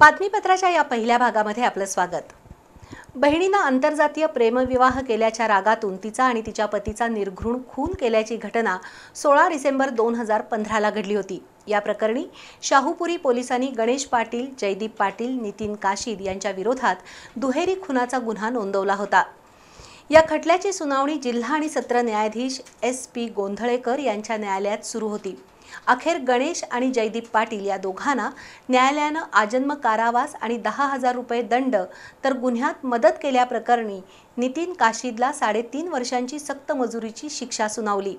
बातमीपत्राच्या या पहिल्या भागामध्ये आपलं स्वागत बहिणीनं आंतरजातीय प्रेमविवाह केल्याच्या रागातून तिचा आणि तिच्या पतीचा निर्घृण खून केल्याची घटना सोळा डिसेंबर दोन हजार पंधराला घडली होती या प्रकरणी शाहूपुरी पोलिसांनी गणेश पाटील जयदीप पाटील नितीन काशीद यांच्या विरोधात दुहेरी खुनाचा गुन्हा नोंदवला होता या खटल्याची सुनावणी जिल्हा आणि सत्र न्यायाधीश एस पी गोंधळेकर यांच्या न्यायालयात सुरू होती अखेर गणेश आणि जयदीप पाटील या दोघांना न्यायालयानं आजन्म कारावास आणि दहा हजार रुपये दंड तर गुन्ह्यात मदत केल्याप्रकरणी नितीन काशीदला साडेतीन वर्षांची सक्त मजुरीची शिक्षा सुनावली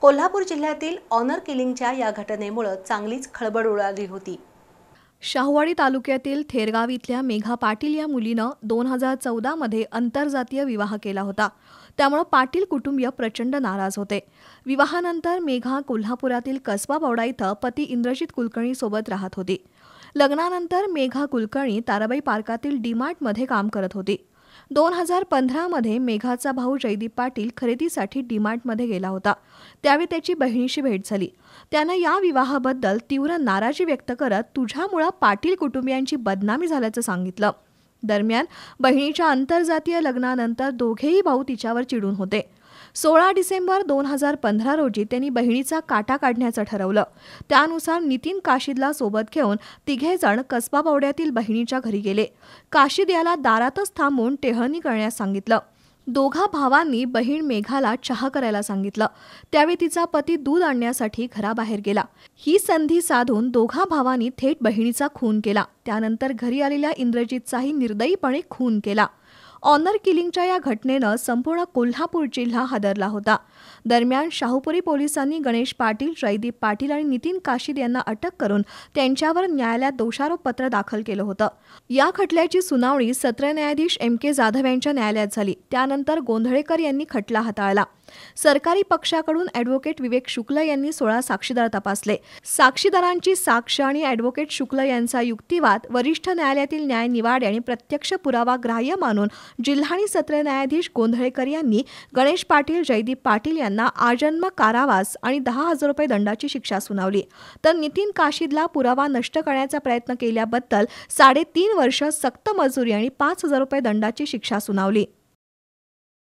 कोल्हापूर जिल्ह्यातील ऑनर किलिंगच्या या घटनेमुळं चांगलीच खळबळ उडाली होती शाहवाडी तालुक्यातील थेरगाव इथल्या मेघा पाटील या मुलीनं दोन हजार चौदामध्ये आंतरजातीय विवाह केला होता त्यामुळं पाटील कुटुंबीय प्रचंड नाराज होते विवाहानंतर मेघा कोल्हापुरातील कसबा इथं पती इंद्रजित कुलकर्णीसोबत राहत होती लग्नानंतर मेघा कुलकर्णी ताराबाई पार्कातील डीमार्टमध्ये काम करत होती दोन हजार पंधरामध्ये मेघाचा भाऊ जयदीप पाटील खरेदीसाठी डीमार्टमध्ये गेला होता त्यावेळी त्याची बहिणीशी भेट झाली त्यानं या विवाहाबद्दल तीव्र नाराजी व्यक्त करत तुझ्यामुळं पाटील कुटुंबियांची बदनामी झाल्याचं सांगितलं दरम्यान बहिणीच्या आंतरजातीय लग्नानंतर दोघेही भाऊ तिच्यावर चिडून होते सोळा डिसेंबर दोन हजार पंधरा रोजी त्यांनी बहिणीचा काटा काढण्याचं ठरवलं त्यानुसार नितीन काशिदला सोबत घेऊन तिघेजण कसबा पावड्यातील बहिणीच्या घरी गेले काशीद याला दारातच थांबून टेहळणी करण्यास सांगितलं दोघा भावांनी बहीण मेघाला चहा करायला सांगितलं त्यावेळी तिचा पती दूध आणण्यासाठी घराबाहेर गेला ही संधी साधून दोघा भावांनी थेट बहिणीचा खून केला त्यानंतर घरी आलेल्या इंद्रजितचाही निर्दयीपणे खून केला ऑनर किलिंगच्या या घटनेनं संपूर्ण कोल्हापूर जिल्हा हादरला होता दरम्यान शाहूपुरी पोलिसांनी गणेश पाटील जयदीप पाटील आणि नितीन काशीद यांना अटक करून त्यांच्यावर न्यायालयात दोषारोपपत्र दाखल केलं होतं या खटल्याची सुनावणी सत्र न्यायाधीश एम के जाधव यांच्या न्यायालयात झाली त्यानंतर गोंधळेकर यांनी खटला हाताळला सरकारी पक्षाकडून ऍडव्होकेट विवेक शुक्ल यांनी सोळा साक्षीदार तपासले साक्षीदारांची साक्ष आणि ऍडव्होकेट शुक्ल यांचा युक्तिवाद वरिष्ठ न्यायालयातील न्याय निवाड आणि प्रत्यक्ष पुरावा ग्राह्य मानून जिल्हा आणि सत्र न्यायाधीश गोंधळेकर यांनी गणेश पाटील जयदीप पाटील यांना आजन्म कारावास आणि दहा हजार रुपये दंडाची शिक्षा सुनावली तर नितीन काशिदला पुरावा नष्ट करण्याचा प्रयत्न केल्याबद्दल साडेतीन वर्ष सक्त मजुरी आणि पाच हजार रुपये दंडाची शिक्षा सुनावली